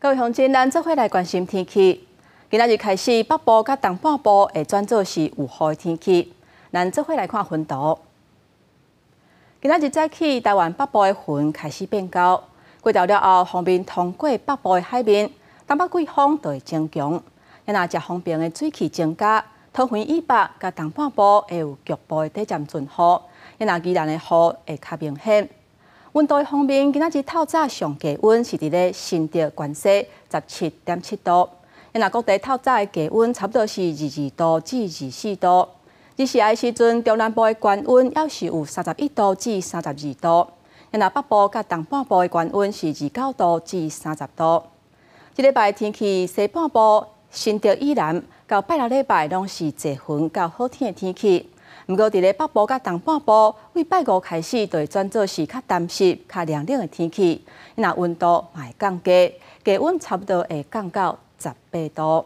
各位乡亲，咱这会来关心天气。今仔日开始，北部甲东北部会转做是有雨的天气。咱这会来看云图。今仔日早起，台湾北部的云开始变高。过到了后，方便通过北部的海边，东北季风就会增强。因那只方便的水气增加，台湾以北甲东北部会有局部的短暂阵雨。因那其南的雨会较明显。温度方面，今仔日透早上低温是伫咧新德关西十七点七度，因后各地透早的低温差不多是二二度至二四度。日时的时阵，中南部的高温要是有三十一度至三十二度，因后北部甲东半部的高温是二九度至三十度。即礼拜天气，西半部新德以南到拜六礼拜拢是晴到好天的天气。毋过伫咧北部甲东半部，从拜五开始就会转做是较单湿、较凉凉的天气，那温度也会降低，低温差不多会降到十八度。